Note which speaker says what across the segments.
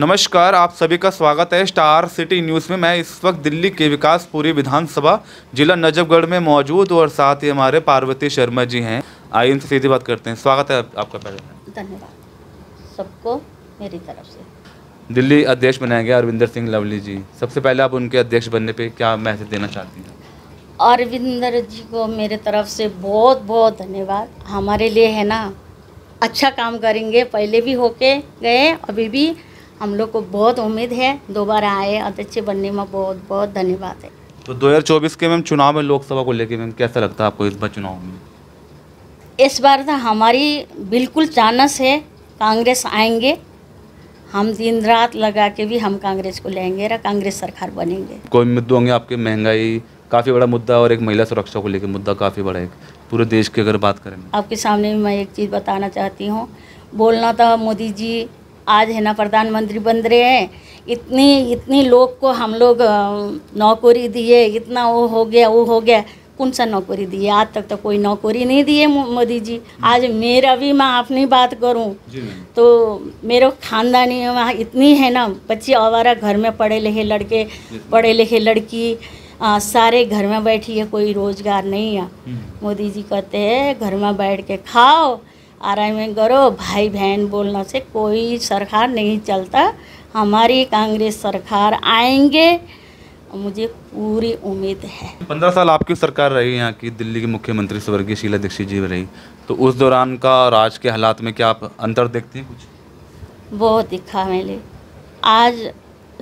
Speaker 1: नमस्कार आप सभी का स्वागत है स्टार सिटी न्यूज़ में मैं इस वक्त दिल्ली के विकासपुरी विधानसभा जिला नजफगढ़ में मौजूद और साथ ही हमारे पार्वती शर्मा जी हैं आइए इनसे सीधी बात करते हैं स्वागत है आपका पहले
Speaker 2: धन्यवाद सबको मेरी तरफ से
Speaker 1: दिल्ली अध्यक्ष बनाए गए अरविंदर सिंह लवली जी सबसे पहले आप उनके अध्यक्ष बनने पर क्या मैसेज देना चाहती
Speaker 2: हैं अरविंदर जी को मेरे तरफ से बहुत बहुत धन्यवाद हमारे लिए है ना अच्छा काम करेंगे पहले भी होके गए अभी भी हम लोग को बहुत उम्मीद है दोबारा आए अध्यक्ष बनने में बहुत बहुत धन्यवाद है
Speaker 1: तो 2024 के मैम चुनाव में लोकसभा को लेकर मैम कैसा लगता है आपको इस बार चुनाव में
Speaker 2: इस बार तो हमारी बिल्कुल चानस है कांग्रेस आएंगे हम दिन रात लगा के भी हम कांग्रेस को लेंगे और कांग्रेस सरकार बनेंगे
Speaker 1: कोई मुद्दे होंगे आपके महंगाई काफ़ी बड़ा मुद्दा और एक महिला सुरक्षा को लेकर मुद्दा काफ़ी बड़ा है पूरे देश की अगर बात करें
Speaker 2: आपके सामने मैं एक चीज़ बताना चाहती हूँ बोलना था मोदी जी आज है ना प्रधानमंत्री बन रहे हैं इतनी इतनी लोग को हम लोग नौकरी दिए इतना वो हो गया वो हो गया कौन सा नौकरी दिए आज तक तो कोई नौकरी नहीं दिए मोदी जी आज मेरा भी मैं अपनी बात करूं तो मेरे खानदानी वहाँ इतनी है ना बच्चे आवारा घर में पढ़े लिखे लड़के पढ़े लिखे लड़की आ, सारे घर में बैठी है कोई रोजगार नहीं है हम्म। मोदी जी कहते हैं घर में बैठ के खाओ आरा में करो भाई बहन बोलने से कोई सरकार नहीं चलता हमारी कांग्रेस सरकार आएंगे मुझे पूरी उम्मीद है
Speaker 1: पंद्रह साल आपकी सरकार रही यहाँ की दिल्ली की मुख्यमंत्री स्वर्गीय शीला दीक्षित जी रही तो उस दौरान का राज के हालात में क्या आप अंतर देखते हैं कुछ
Speaker 2: बहुत दिखा मेरे आज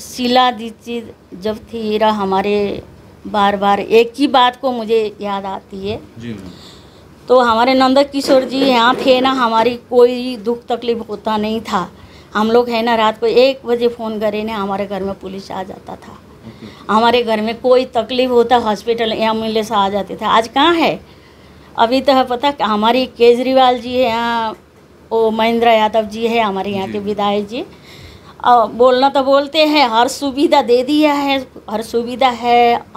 Speaker 2: शीला दीक्षित जब थी हमारे बार बार एक ही बात को मुझे याद आती है जी तो हमारे नंदा किशोर जी यहाँ थे ना हमारी कोई दुख तकलीफ होता नहीं था हम लोग है ना रात को एक बजे फ़ोन करे ना हमारे घर में पुलिस आ जाता था हमारे घर में कोई तकलीफ होता हॉस्पिटल एम्बुलेंस आ जाते थे आज कहाँ है अभी तो है पता हमारी केजरीवाल जी है यहाँ वो महेंद्र यादव जी है हमारे यहाँ के विधायक जी और बोलना तो बोलते हैं हर सुविधा दे दिया है हर सुविधा है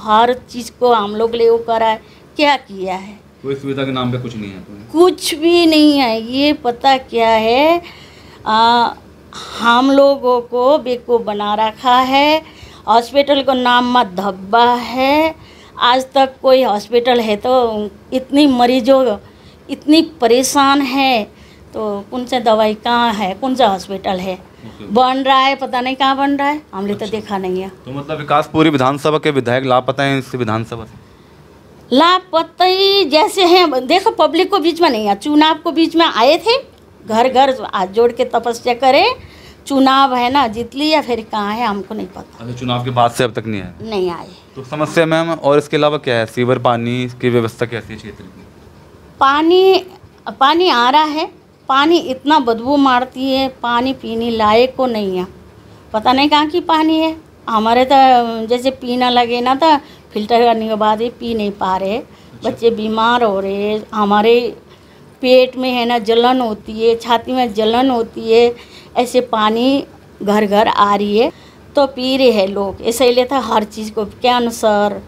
Speaker 2: हर चीज़ को हम लोग ले वो कराए क्या किया है
Speaker 1: कोई सुविधा के नाम पे कुछ नहीं है
Speaker 2: कुछ भी नहीं है ये पता क्या है आ, हम लोगों को बेको बना रखा है हॉस्पिटल को नाम मत धब्बा है आज तक कोई हॉस्पिटल है तो इतनी मरीजों इतनी परेशान है तो कौन सा दवाई कहाँ है कौन सा हॉस्पिटल है बन रहा है पता नहीं कहाँ बन रहा है हमने तो अच्छा। तो देखा नहीं है
Speaker 1: तो मतलब विकासपुरी विधानसभा के विधायक लापता है इस विधानसभा से
Speaker 2: लापतई जैसे हैं देखो पब्लिक को बीच में नहीं आया चुनाव को बीच में आए थे घर घर हाथ जोड़ के तपस्या करे चुनाव है ना जीत लिया फिर कहाँ है हमको नहीं पता
Speaker 1: अच्छा, चुनाव के बाद से अब तक नहीं आए नहीं आए तो समस्या मैम और इसके अलावा क्या है सीवर पानी की व्यवस्था कैसी है क्षेत्र की
Speaker 2: पानी पानी आ रहा है पानी इतना बदबू मारती है पानी पीने लायक को नहीं है पता नहीं कहाँ की पानी है हमारे तो जैसे पीना लगे ना था तो फिल्टर करने के बाद ही पी नहीं पा रहे अच्छा। बच्चे बीमार हो रहे हमारे पेट में है ना जलन होती है छाती में जलन होती है ऐसे पानी घर घर आ रही है तो पी रहे हैं लोग ऐसे ही लेता तो हर चीज़ को कैंसर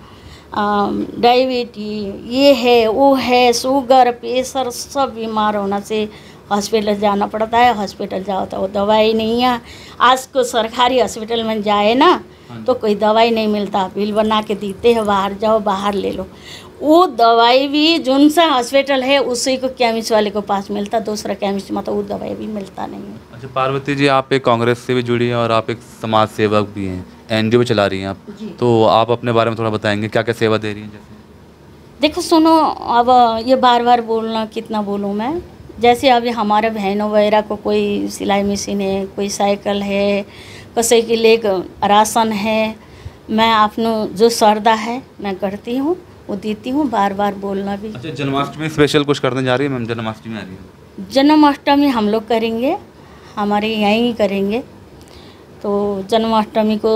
Speaker 2: डायबिटी ये है वो है शुगर प्रेशर सब बीमार होना से हॉस्पिटल जाना पड़ता है हॉस्पिटल जाओ तो वो दवाई नहीं है आज को सरकारी हॉस्पिटल में जाए ना हाँ तो कोई दवाई नहीं मिलता बिल बना के देते हैं बाहर जाओ बाहर ले लो वो दवाई भी जौन सा हॉस्पिटल है उसी को केमिस्ट वाले को पास मिलता दूसरा केमिस्ट मतलब वो दवाई भी मिलता नहीं है
Speaker 1: अच्छा पार्वती जी आप एक कांग्रेस से भी जुड़ी हैं और आप एक समाज सेवक भी हैं एन भी चला रही हैं आप तो आप अपने बारे में थोड़ा बताएंगे क्या क्या सेवा दे रही हैं जैसे
Speaker 2: देखो सुनो अब ये बार बार बोलना कितना बोलूँ मैं जैसे अभी हमारे बहनों वगैरह को कोई सिलाई मशीन है कोई साइकिल है कसे के लिए राशन है मैं अपनों जो श्रद्धा है मैं करती हूँ वो देती हूँ बार बार बोलना भी अच्छा
Speaker 1: जन्माष्टमी स्पेशल कुछ करने जा रही है मैम जन्माष्टमी आ रही
Speaker 2: है जन्माष्टमी हम लोग करेंगे हमारे यहीं ही करेंगे तो जन्माष्टमी को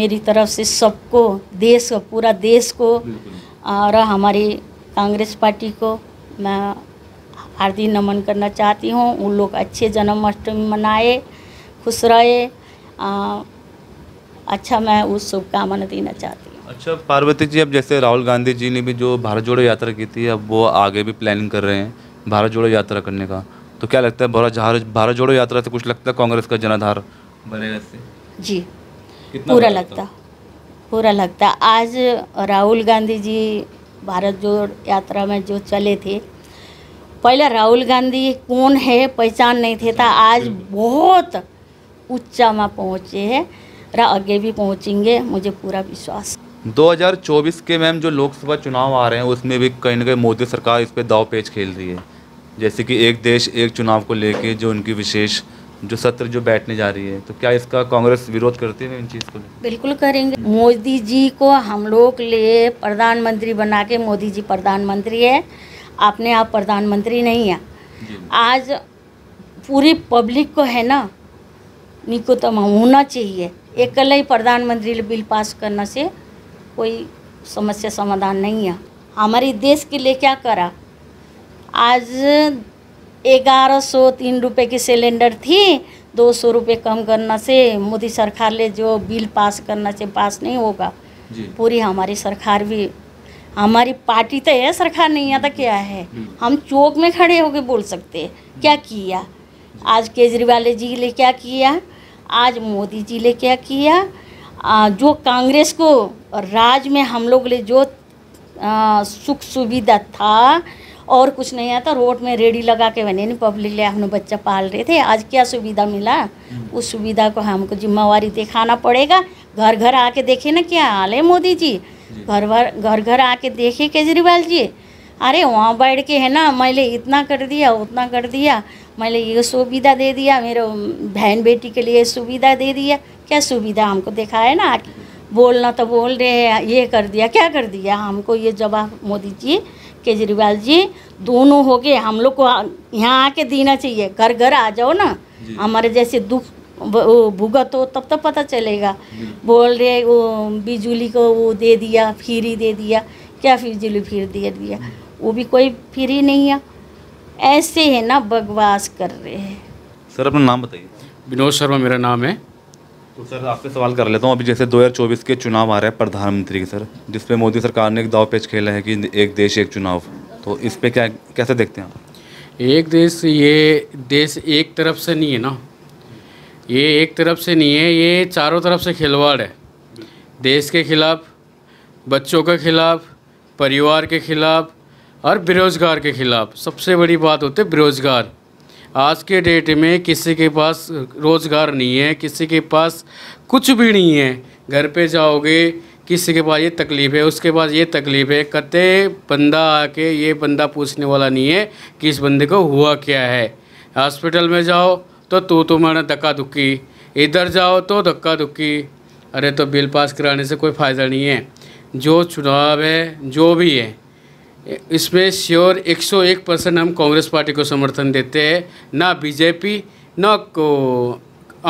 Speaker 2: मेरी तरफ से सबको देश पूरा देश को और हमारी कांग्रेस पार्टी को मैं हार्दिक नमन करना चाहती हूँ उन लोग अच्छे जन्माष्टमी मनाए खुश रहे अच्छा मैं उस शुभकामना देना चाहती हूँ अच्छा
Speaker 1: पार्वती जी अब जैसे राहुल गांधी जी ने भी जो भारत जोड़ो यात्रा की थी अब वो आगे भी प्लानिंग कर रहे हैं भारत जोड़ो यात्रा करने का तो क्या लगता है भारत भारत जोड़ो यात्रा से कुछ लगता है कांग्रेस का जनाधार बनेगा से जी पूरा लगता
Speaker 2: पूरा लगता आज राहुल गांधी जी भारत जोड़ यात्रा में जो चले थे पहले राहुल गांधी कौन है पहचान नहीं थे था आज बहुत उच्चा में पहुँचे है आगे भी पहुँचेंगे मुझे पूरा विश्वास
Speaker 1: 2024 के मैम जो लोकसभा चुनाव आ रहे हैं उसमें भी कहीं ना कहीं मोदी सरकार इस पर दाव पेच खेल रही है जैसे कि एक देश एक चुनाव को लेके जो उनकी विशेष जो सत्र जो बैठने जा रही है तो क्या इसका कांग्रेस विरोध करती है इन चीज़ को
Speaker 2: बिल्कुल करेंगे मोदी जी को हम लोग ले प्रधानमंत्री बना के मोदी जी प्रधानमंत्री है आपने आप प्रधानमंत्री नहीं है आज पूरी पब्लिक को है ना निको तो होना चाहिए एक ही प्रधानमंत्री बिल पास करने से कोई समस्या समाधान नहीं है हमारे देश के लिए क्या करा आज ग्यारह सौ तीन रुपये की सिलेंडर थी दो सौ रुपये कम करना से मोदी सरकार ले जो बिल पास करना से पास नहीं होगा पूरी हमारी सरकार भी हमारी पार्टी तो है सरकार नहीं आता क्या है हम चौक में खड़े होके बोल सकते हैं क्या किया आज केजरीवाल जी ने क्या किया आज मोदी जी ने क्या किया आ, जो कांग्रेस को राज में हम लोग ले जो आ, सुख सुविधा था और कुछ नहीं आता रोड में रेडी लगा के बने नहीं पब्लिक ले हम बच्चा पाल रहे थे आज क्या सुविधा मिला हम्म। उस सुविधा को हमको जिम्मेवारी दिखाना पड़ेगा घर घर आके देखे ना क्या हाल है मोदी जी घर भर घर घर आके देखे केजरीवाल जी अरे वहाँ बैठ के है ना मैंने इतना कर दिया उतना कर दिया मैंने ये सुविधा दे दिया मेरे बहन बेटी के लिए सुविधा दे दिया क्या सुविधा हमको देखा है ना आके बोलना तो बोल रहे हैं ये कर दिया क्या कर दिया हमको ये जवाब मोदी जी केजरीवाल जी दोनों हो गए हम लोग को यहाँ आके देना चाहिए घर घर आ जाओ ना हमारे जैसे दुख भुगत हो तब तो पता चलेगा बोल रहे वो बिजुली को वो दे दिया फ्री दे दिया क्या बिजुली फिर दे दिया वो भी कोई फ्री नहीं है ऐसे है ना बकवास कर रहे हैं
Speaker 3: सर अपना नाम बताइए विनोद शर्मा मेरा नाम है
Speaker 1: तो सर आपसे सवाल कर लेता हूँ अभी जैसे 2024 के चुनाव आ रहे हैं प्रधानमंत्री के सर जिसपे मोदी सरकार ने एक दाव पेच खेला है कि एक देश एक चुनाव तो इस पर क्या कैसे देखते हैं आप
Speaker 3: एक देश ये देश एक तरफ से नहीं है ना ये एक तरफ से नहीं है ये चारों तरफ से खिलवाड़ है देश के खिलाफ बच्चों के खिलाफ परिवार के खिलाफ और बेरोज़गार के खिलाफ सबसे बड़ी बात होती है बेरोज़गार आज के डेट में किसी के पास रोज़गार नहीं है किसी के पास कुछ भी नहीं है घर पे जाओगे किसी के पास ये तकलीफ़ है उसके पास ये तकलीफ़ है कते बंदा आके ये बंदा पूछने वाला नहीं है कि इस बंदे को हुआ क्या है हॉस्पिटल में जाओ तो तू तो मैंने धक्का दुक्की इधर जाओ तो धक्का दुक्की अरे तो बिल पास कराने से कोई फ़ायदा नहीं है जो चुनाव है जो भी है इसमें श्योर 101 परसेंट हम कांग्रेस पार्टी को समर्थन देते हैं ना बीजेपी ना को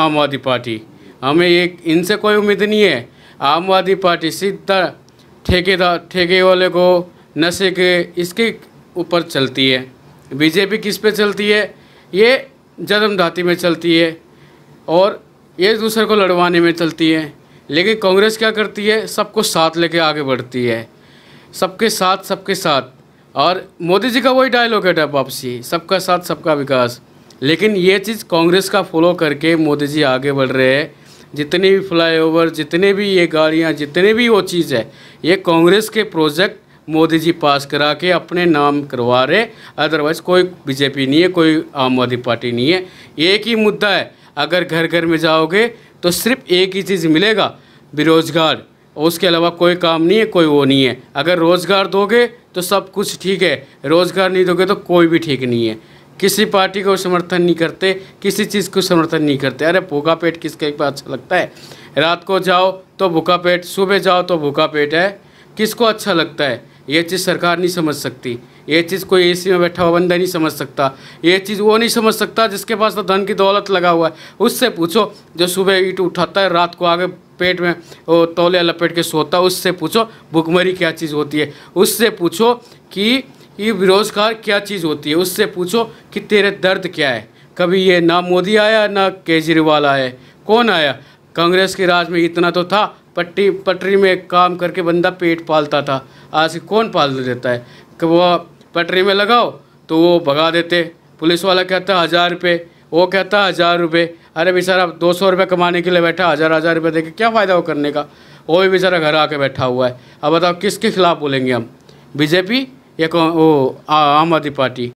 Speaker 3: आम आदमी पार्टी हमें एक इनसे कोई उम्मीद नहीं है आम आदमी पार्टी सीधा ठेकेदार ठेके वाले को नशे के इसके ऊपर चलती है बीजेपी किस पे चलती है ये जन्म धाती में चलती है और एक दूसरे को लड़वाने में चलती है लेकिन कांग्रेस क्या करती है सबको साथ लेके आगे बढ़ती है सबके साथ सबके साथ और मोदी जी का वही डायलॉग है वापसी सबका साथ सबका विकास लेकिन ये चीज़ कांग्रेस का फॉलो करके मोदी जी आगे बढ़ रहे हैं जितने भी फ्लाईओवर जितने भी ये गाड़ियाँ जितने भी वो चीज़ है ये कांग्रेस के प्रोजेक्ट मोदी जी पास करा के अपने नाम करवा रहे अदरवाइज़ कोई बीजेपी नहीं है कोई आम आदमी पार्टी नहीं है एक ही मुद्दा है अगर घर घर में जाओगे तो सिर्फ एक ही चीज़ मिलेगा बेरोजगार उसके अलावा कोई काम नहीं है कोई वो नहीं है अगर रोज़गार दोगे तो सब कुछ ठीक है रोज़गार नहीं दोगे तो कोई भी ठीक नहीं है किसी पार्टी को समर्थन नहीं करते किसी चीज़ को समर्थन नहीं करते अरे भूखा पेट किसके अच्छा लगता है रात को जाओ तो भूखा पेट सुबह जाओ तो भूखा पेट है किसको अच्छा लगता है ये चीज़ सरकार नहीं समझ सकती ये चीज़ कोई एसी में बैठा हुआ बंदा नहीं समझ सकता ये चीज़ वो नहीं समझ सकता जिसके पास तो धन की दौलत लगा हुआ है उससे पूछो जो सुबह ईट उठाता है रात को आगे पेट में वो तोले लपेट के सोता है उससे पूछो भुखमरी क्या चीज़ होती है उससे पूछो कि ये बेरोजगार क्या चीज़ होती है उससे पूछो कि तेरे दर्द क्या है कभी ये ना मोदी आया ना केजरीवाल आए कौन आया कांग्रेस के राज में इतना तो था पट्टी पटरी में काम करके बंदा पेट पालता था आज कौन पाल देता है कि वो पटरी में लगाओ तो वो भगा देते पुलिस वाला कहता हज़ार रुपये वो कहता हज़ार रुपये अरे बेचारा दो सौ रुपये कमाने के लिए बैठा हज़ार हज़ार रुपये दे क्या फ़ायदा वो करने का वो भी बेचारा घर आके बैठा हुआ है अब बताओ किसके खिलाफ़ बोलेंगे हम बीजेपी या वो आम आदमी पार्टी